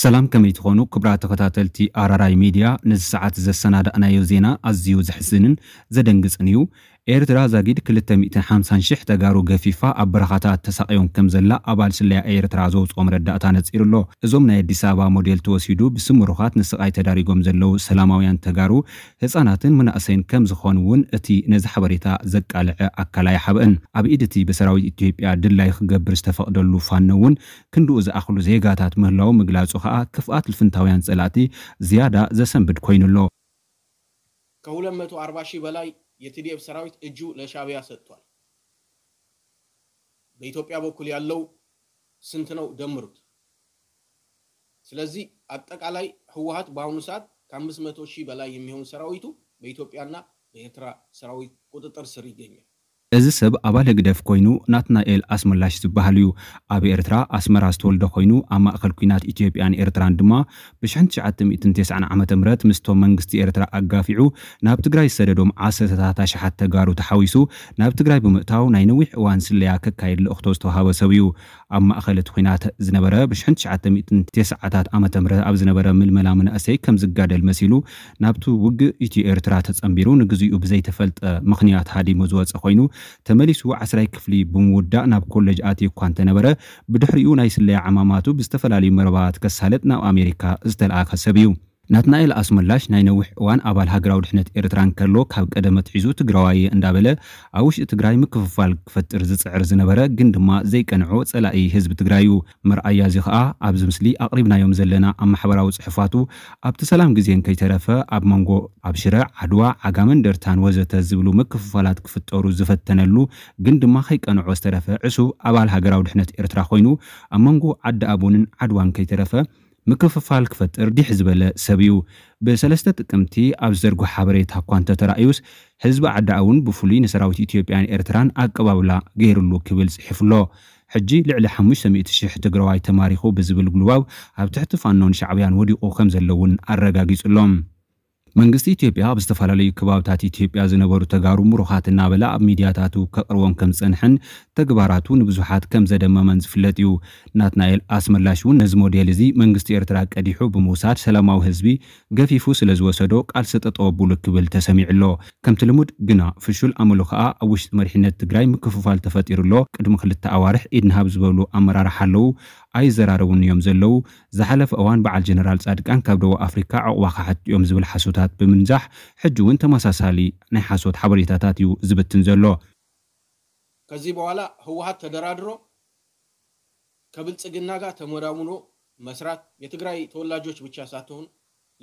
ሰላም ከመይ ትኾኑ ክብራ ተኸታተልቲ ኣራራይ ሚድያ ንዚ ሰዓት ዘሰናዳእናዮ ዜና ኣዝዩ ዘሕዝንን ዘደንግፅን እዩ ኤርትራ ዘጊድ 250,000 ተጋሩ ገፊፋ ኣብ በረኻታት ተሳቂዮም ከም ዘላ ኣባል ስለያ ኤርትራ ዘውፅኦ መረዳእታ ነፂሩ ኣሎ እዞም ናይ ኣዲስ ኣበባ ሞዴል ተወሲዱ ብስምሩኻት ንስቃይ ተዳሪጎም ዘለው ሰላማውያን ተጋሩ ህፃናትን መናእሰይን ከም ዝኾኑ እውን እቲ ነዚ ሓበሬታ ዘቃልዐ ኣካል ኣይሓብአን ኣብ ኢድ እቲ ብሰራዊት ኢትዮጵያ ድላይ ክገብር ዝተፈቅደሉ ፋኖ እውን ክንድኡ ዝኣኽሉ ዜጋታት ምህላው ምግላፁ ከዓ ክፍኣት ልፍንታውያን ፀላእቲ ዝያዳ ዘሰንብድ ኮይኑ ኣሎ ካብ 240 በላይ የቲዲኤፍ ሰራዊት እጁ ለሻቢያ ሰጥቷል። በኢትዮጵያ በኩል ያለው ስንት ነው? ደምሩት። ስለዚህ አጠቃላይ ህወሀት በአሁኑ ሰዓት ከአምስት መቶ ሺህ በላይ የሚሆን ሰራዊቱ በኢትዮጵያና በኤርትራ ሰራዊት ቁጥጥር ስር ይገኛል። እዚ ሰብ ኣባል ህግደፍ ኮይኑ ናትናኤል ኣስመላሽ ዝበሃል እዩ ኣብ ኤርትራ ኣስመራ ዝተወልደ ኮይኑ ኣብ ማእከል ኩናት ኢትዮጵያን ኤርትራን ድማ ብ1990 ዓ ም ምስቶም መንግስቲ ኤርትራ ኣጋፊዑ ናብ ትግራይ ዝሰደዶም ዓሰርተታት ሽሓት ተጋሩ ተሓዊሱ ናብ ትግራይ ብምእታው ናይ ነዊሕ እዋን ስለያ ከካየድ ልእኽቶ ዝተዋሃበ ሰብ እዩ ኣብ ማእከል እቲ ኩናት ዝነበረ ብ 1990 ዓ ም ኣብ ዝነበረ ምልመላ መናእሰይ ከም ዝጋደል መሲሉ ናብቲ ውግእ ኢትዮ ኤርትራ ተጸምቢሩ ንግዜኡ ብዘይተፈልጠ ምኽንያት ሃዲሙ ዝወፀ ኮይኑ ተመሊሱ ዓስራይ ክፍሊ ብምውዳእ ናብ ኮለጅ ኣትዩ እኳ እንተነበረ ብድሕሪኡ ናይ ስለይ ዓማማቱ ብዝተፈላለዩ መረባት ከሳለጥ ናብ ኣሜሪካ ዝተለኣኸ ሰብ እዩ ናትናኤል ኣስመላሽ ናይ ነዊሕ እዋን ኣባል ሃገራዊ ድሕነት ኤርትራ ከሎ ካብ ቀደመ ትሒዙ ትግራዋየ እንዳበለ ኣብ ውሽጢ ትግራይ ምክፍፋል ክፈጥር ዝፅዕር ዝነበረ ግን ድማ ዘይቀንዖ ፀላኢ ህዝቢ ትግራይ እዩ መርኣያ እዚ ከዓ ኣብዚ ምስሊ ኣቕሪብናዮም ዘለና ኣብ ማሕበራዊ ፅሑፋቱ ኣብቲ ሰላም ግዜን ከይተረፈ ኣብ መንጎ ኣብ ሽረ ዓድዋ ዓጋመን ደርታን ወዘተ ዝብሉ ምክፍፋላት ክፍጠሩ ዝፈተነሉ ግን ድማ ከይቀንዖ ዝተረፈ ዕሱብ ኣባል ሃገራዊ ድሕነት ኤርትራ ኮይኑ ኣብ መንጎ ዓዲ ኣቦንን ዓድዋን ከይተረፈ ምክፍፋል ክፈጥር ዲሕ ዝበለ ሰብ እዩ ብሰለስተ ጥቅምቲ ኣብ ዘርጉ ሓበሬታ እኳ እንተተራእዩስ ህዝቢ ዓዳ እውን ብፍሉይ ንሰራዊት ኢትዮጵያን ኤርትራን ኣቀባብላ ገይሩሉ ክብል ፅሒፉሎ ሕጂ ልዕሊ 5000 ትግረዋይ ተማሪኹ ብዝብል ግልባብ ኣብ ትሕቲ ፋኖን ሻዕብያን ወዲቑ ከም ዘለውን ኣረጋጊጹሎም መንግስቲ ኢትዮጵያ ብዝተፈላለዩ ከባብታት ኢትዮጵያ ዝነበሩ ተጋሩ ምሩኻት እናበላ ኣብ ሚድያታቱ ከቅርቦም ከም ዝፀንሐን ተግባራቱ ንብዙሓት ከም ዘደመመን ዝፍለጥ እዩ ናትናኤል ኣስመላሽ እውን ነዚ ሞዴል እዚ መንግስቲ ኤርትራ ቀዲሑ ብምውሳድ ሰላማዊ ህዝቢ ገፊፉ ስለ ዝወሰዶ ቃልሲ ጠጠው ክብል ተሰሚዑ ኣሎ ከምቲ ልሙድ ግና ፍሹል ኣመሉ ከዓ ኣብ ውሽጢ መሪሕነት ትግራይ ምክፍፋል ተፈጢሩ ኣሎ ቅድሚ ክልተ ኣዋርሕ ኢድንሃብ ዝበሉ ኣመራርሓ ኣለው ኣይዘራረቡን እዮም ዘለው ዝሓለፈ እዋን በዓል ጀነራል ጻድቃን ካብ ደቡብ ኣፍሪካ ዕቑባ ካሓት እዮም ዝብል ሓሶታት ብምንዛሕ ሕጂ እውን ተመሳሳሊ ናይ ሓሶት ሓበሬታታት እዩ ዝብትን ዘሎ ከዚ በኋላ ህወሓት ተደራድሮ ከብልፅግና ጋር ተመራምሮ መስራት የትግራይ ተወላጆች ብቻ ሳትሆን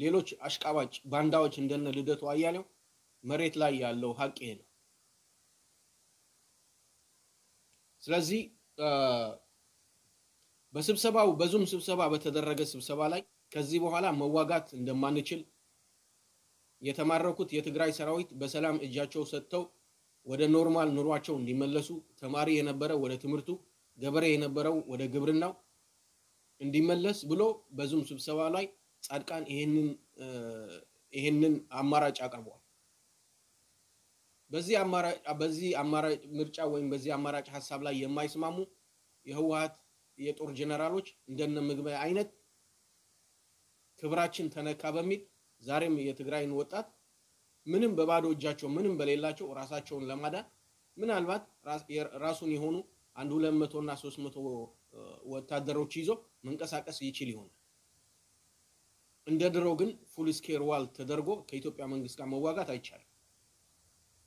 ሌሎች አሽቃባጭ ባንዳዎች እንደነ ልደቱ አያሌው መሬት ላይ ያለው ሀቅ ይሄ ነው። ስለዚህ በስብሰባው በዙም ስብሰባ በተደረገ ስብሰባ ላይ ከዚህ በኋላ መዋጋት እንደማንችል የተማረኩት የትግራይ ሰራዊት በሰላም እጃቸው ሰጥተው ወደ ኖርማል ኑሯቸው እንዲመለሱ፣ ተማሪ የነበረ ወደ ትምህርቱ፣ ገበሬ የነበረው ወደ ግብርናው እንዲመለስ ብሎ በዙም ስብሰባ ላይ ጻድቃን ይህንን አማራጭ አቅርቧል። በዚህ አማራጭ ምርጫ ወይም በዚህ አማራጭ ሀሳብ ላይ የማይስማሙ የህወሀት የጦር ጀነራሎች እንደነ ምግበ አይነት ክብራችን ተነካ በሚል ዛሬም የትግራይን ወጣት ምንም በባዶ እጃቸው ምንም በሌላቸው ራሳቸውን ለማዳን ምናልባት ራሱን የሆኑ አንድ ሁለት መቶ እና ሶስት መቶ ወታደሮች ይዞ መንቀሳቀስ ይችል ይሆናል። እንደ ድሮ ግን ፉል ስኬር ዋል ተደርጎ ከኢትዮጵያ መንግስት ጋር መዋጋት አይቻልም።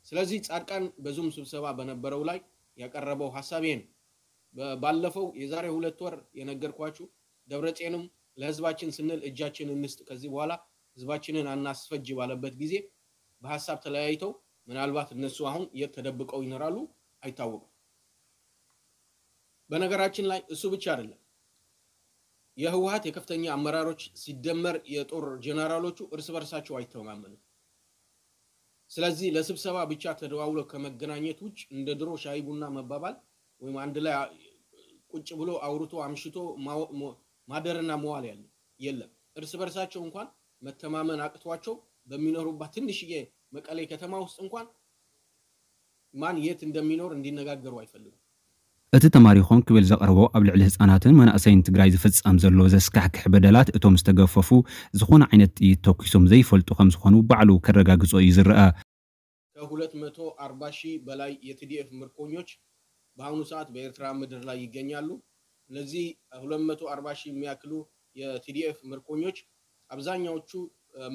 ስለዚህ ጻድቃን በዙም ስብሰባ በነበረው ላይ ያቀረበው ሀሳብ ይሄ ነው። ባለፈው የዛሬ ሁለት ወር የነገርኳችሁ ደብረጽዮንም ለህዝባችን ስንል እጃችን እንስጥ፣ ከዚህ በኋላ ህዝባችንን አናስፈጅ ባለበት ጊዜ በሀሳብ ተለያይተው ምናልባት እነሱ አሁን የት ተደብቀው ይኖራሉ አይታወቅም። በነገራችን ላይ እሱ ብቻ አይደለም። የህወሀት የከፍተኛ አመራሮች ሲደመር የጦር ጀነራሎቹ እርስ በርሳቸው አይተማመንም። ስለዚህ ለስብሰባ ብቻ ተደዋውለው ከመገናኘት ውጭ እንደ ድሮ ሻይ ቡና መባባል ወይም አንድ ላይ ቁጭ ብሎ አውርቶ አምሽቶ ማደርና መዋል ያለ የለም። እርስ በርሳቸው እንኳን መተማመን አቅቷቸው በሚኖሩባት ትንሽዬ መቀሌ ከተማ ውስጥ እንኳን ማን የት እንደሚኖር እንዲነጋገሩ አይፈልጉም። እቲ ተማሪ ኾን ክብል ዘቐርቦ ኣብ ልዕሊ ህፃናትን መናእሰይን ትግራይ ዝፍፀም ዘሎ ዘስካሕክሕ በደላት እቶም ዝተገፈፉ ዝኾነ ዓይነት ጥይት ተኪሶም ዘይፈልጡ ከም ዝኾኑ ባዕሉ ከረጋግጾ እዩ ዝረአ። ከ240 ሺህ በላይ የቲዲኤፍ ምርኮኞች በአሁኑ ሰዓት በኤርትራ ምድር ላይ ይገኛሉ። እነዚህ 240 ሺህ የሚያክሉ የቲዲኤፍ ምርኮኞች አብዛኛዎቹ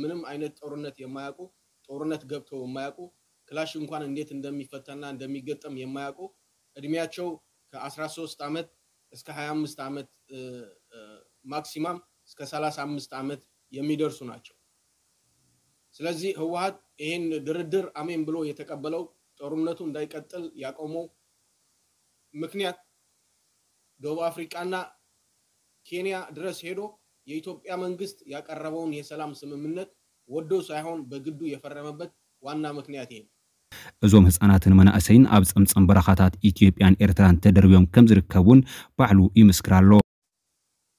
ምንም አይነት ጦርነት የማያውቁ ጦርነት ገብተው የማያውቁ ክላሽ እንኳን እንዴት እንደሚፈታና እንደሚገጠም የማያውቁ እድሜያቸው ከ13 ዓመት እስከ 25 ዓመት ማክሲማም እስከ 35 ዓመት የሚደርሱ ናቸው። ስለዚህ ህወሀት ይህን ድርድር አሜን ብሎ የተቀበለው ጦርነቱ እንዳይቀጥል ያቆመው ምክንያት ደቡብ አፍሪቃና ኬንያ ድረስ ሄዶ የኢትዮጵያ መንግስት ያቀረበውን የሰላም ስምምነት ወዶ ሳይሆን በግዱ የፈረመበት ዋና ምክንያት ይሄ እዞም ህፃናትን መናእሰይን ኣብ ፀምፀም በረኻታት ኢትዮጵያን ኤርትራን ተደርብዮም ከም ዝርከብ እውን ባዕሉ ይምስክር ኣሎ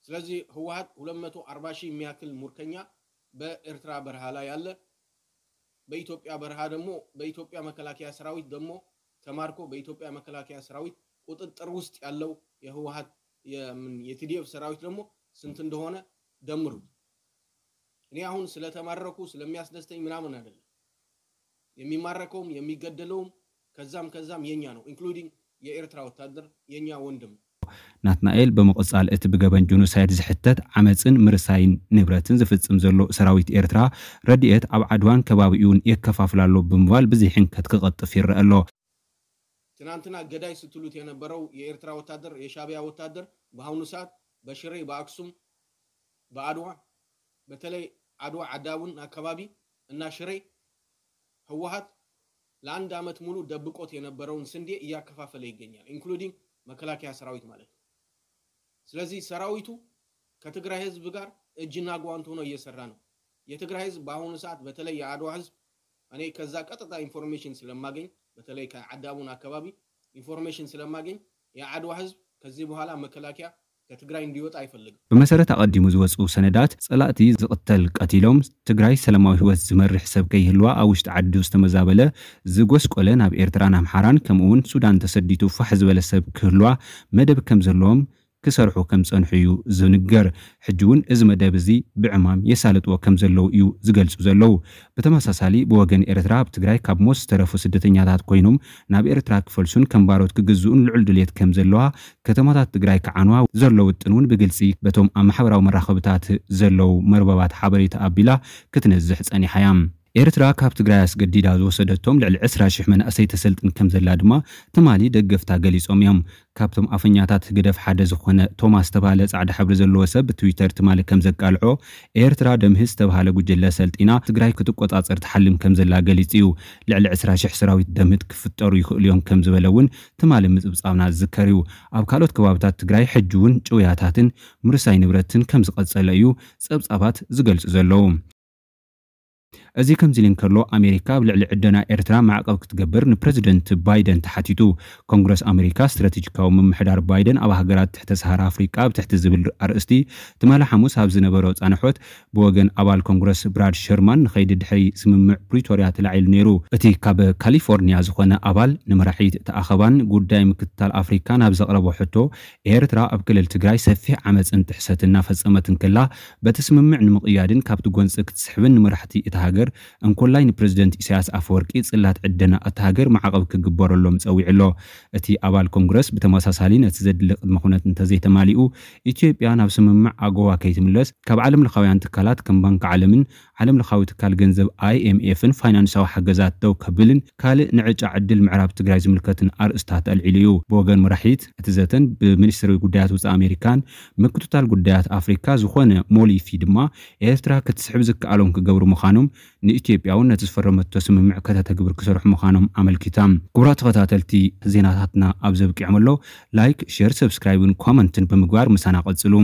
ስለዚ ህወሓት 240 ሺህ የሚያክል ሙርከኛ በኤርትራ በረሃ ላይ ያለ በኢትዮጵያ በረሃ ደግሞ በኢትዮጵያ መከላከያ ሰራዊት ደግሞ ተማርኮ በኢትዮጵያ መከላከያ ሰራዊት ቁጥጥር ውስጥ ያለው የህወሀት የቲዲኤፍ ሰራዊት ደግሞ ስንት እንደሆነ ደምሩት። እኔ አሁን ስለተማረኩ ስለሚያስደስተኝ ምናምን አይደለም። የሚማረከውም የሚገደለውም ከዛም ከዛም የኛ ነው፣ ኢንክሉዲንግ የኤርትራ ወታደር የኛ ወንድም ነው። ናትናኤል ብምቕፃል እቲ ብገበን ጆኖሳይድ ዝሕተት ዓመፅን ምርሳይን ንብረትን ዝፍፅም ዘሎ ሰራዊት ኤርትራ ረድኤት ኣብ ዓድዋን ከባቢኡን የከፋፍላሎ ብምባል ብዝሕንከት ከትክቐጥፍ ይረአ ኣሎ ትናንትና ገዳይ ስትሉት የነበረው የኤርትራ ወታደር የሻቢያ ወታደር በአሁኑ ሰዓት በሽሬ፣ በአክሱም፣ በአድዋ በተለይ አድዋ አዳቡን አካባቢ እና ሽሬ ህወሀት ለአንድ አመት ሙሉ ደብቆት የነበረውን ስንዴ እያከፋፈለ ይገኛል። ኢንክሉዲንግ መከላከያ ሰራዊት ማለት ነው። ስለዚህ ሰራዊቱ ከትግራይ ህዝብ ጋር እጅና ጓንት ሆኖ እየሰራ ነው። የትግራይ ህዝብ በአሁኑ ሰዓት በተለይ የአድዋ ህዝብ እኔ ከዛ ቀጥታ ኢንፎርሜሽን ስለማገኝ በተለይ ከአዳቡን አካባቢ ኢንፎርሜሽን ስለማገኝ የአድዋ ህዝብ ከዚህ በኋላ መከላከያ ከትግራይ እንዲወጣ አይፈልግም። ብመሰረት ኣቐዲሙ ዝወፁ ሰነዳት ፀላእቲ ዝቕተል ቀቲሎም ትግራይ ሰላማዊ ህይወት ዝመርሕ ሰብ ከይህልዋ ኣብ ውሽጢ ዓዲ ዝተመዛበለ ዝጎስቆለ ናብ ኤርትራን ኣምሓራን ከምኡውን ሱዳን ተሰዲቱ ፋሕ ዝበለ ሰብ ክህልዋ መደብ ከም ዘለዎም ክሰርሑ ከም ዝፀንሑ እዩ ዝንገር ሕጂ እውን እዚ መደብ እዚ ብዕማም የሳልጥዎ ከም ዘለው እዩ ዝገልፁ ዘለው ብተመሳሳሊ ብወገን ኤርትራ ኣብ ትግራይ ካብ ሞት ዝተረፉ ስደተኛታት ኮይኖም ናብ ኤርትራ ክፈልሱን ከም ባሮት ክግዝኡን ልዑል ድሌት ከም ዘለዋ ከተማታት ትግራይ ክዓንዋ ዘሎ ውጥን እውን ብግልፂ በቶም ኣብ ማሕበራዊ መራኸብታት ዘለው መርበባት ሓበሬታ ኣቢላ ክትነዝሕ ፀኒሓ እያ ኤርትራ ካብ ትግራይ ኣስገዲዳ ዝወሰደቶም ልዕሊ 20 ሽሕ መናእሰይ ተሰልጥን ከም ዘላ ድማ ተማሊ ደገፍታ ገሊፆም እዮም ካብቶም ኣፈኛታት ግደፍ ሓደ ዝኾነ ቶማስ ዝተባሃለ ፃዕዳ ሕብሪ ዘለዎ ሰብ ብትዊተር ትማሊ ከም ዘቃልዖ ኤርትራ ደምህ ዝተባሃለ ጉጅለ ሰልጢና ትግራይ ክትቆፃፅር ትሓልም ከም ዘላ ገሊፅ እዩ ልዕሊ 20,000 ሰራዊት ደምህት ክፍጠሩ ይኽእሉ እዮም ከም ዝበለ እውን ትማሊ ምፅብፃብና ዝዝከር እዩ ኣብ ካልኦት ከባብታት ትግራይ ሕጂ እውን ጭውያታትን ምርሳይ ንብረትን ከም ዝቐፀለ እዩ ፀብፃባት ዝገልፁ ዘለዉ እዚ ከምዚ ዝብል እንከሎ ኣሜሪካ ኣብ ልዕሊ ዕደና ኤርትራ ማዕቀብ ክትገብር ንፕረዚደንት ባይደን ተሓቲቱ ኮንግረስ ኣሜሪካ ስትራቴጂካዊ ምምሕዳር ባይደን ኣብ ሃገራት ትሕተ ሰሃራ ኣፍሪቃ ኣብ ትሕቲ ዝብል ኣርእስቲ ትማሊ ሓሙስ ኣብ ዝነበረ ፃንሖት ብወገን ኣባል ኮንግረስ ብራድ ሸርማን ንኸይዲ ድሕሪ ስምምዕ ፕሪቶርያ ተላዒሉ ነይሩ እቲ ካብ ካሊፎርኒያ ዝኾነ ኣባል ንመራሒት ተኣኸባን ጉዳይ ምክትታል ኣፍሪካ ናብ ዘቕረቦ ሕቶ ኤርትራ ኣብ ክልል ትግራይ ሰፊሕ ዓመፅን ጥሕሰትን እናፈፀመትን ከላ በቲ ስምምዕ ንምቕያድን ካብቲ ጎንፂ ክትስሕብን ንመራሕቲ እቲ ሃገር ሃገር እንኮላይ ንፕረዚደንት ኢሳያስ ኣፈወርቂ ጽላት ዕደና እቲ ሃገር ማዕቐብ ክግበረሎም ፀዊዕ ኣሎ እቲ ኣባል ኮንግረስ ብተመሳሳሊ ነቲ ዘድሊ ቅድመ ኩነት እንተዘይተማሊኡ ኢትዮጵያ ናብ ስምምዕ ኣጎዋ ከይትምለስ ካብ ዓለም ለኻውያን ትካላት ከም ባንኪ ዓለምን ዓለም ለኻዊ ትካል ገንዘብ ኣይኤምኤፍን ፋይናንሳዊ ሓገዛት ደው ከብልን ካልእ ንዕጫ ዕድል ምዕራብ ትግራይ ዝምልከትን ኣርእስታት ኣልዒሉ እዩ ብወገን መራሒት እቲ ዘተን ብሚኒስትሪ ጉዳያት ውፃእ ኣሜሪካን ምክትታል ጉዳያት ኣፍሪካ ዝኾነ ሞሊፊ ድማ ኤርትራ ክትስሕብ ዝከኣሎም ክገብሩ ምዃኖም ንኢትዮጵያውነት ዝፈረመቶ ስምምዕ ከተተግብር ክሰርሑ ምዃኖም ኣመልኪታ ክቡራት ተኸታተልቲ ዜናታትና ኣብ ዘብቂዖም ኣሎ ላይክ ሸር ሰብስክራይብን ኮመንትን ብምግባር ምሳና ቐጽሉ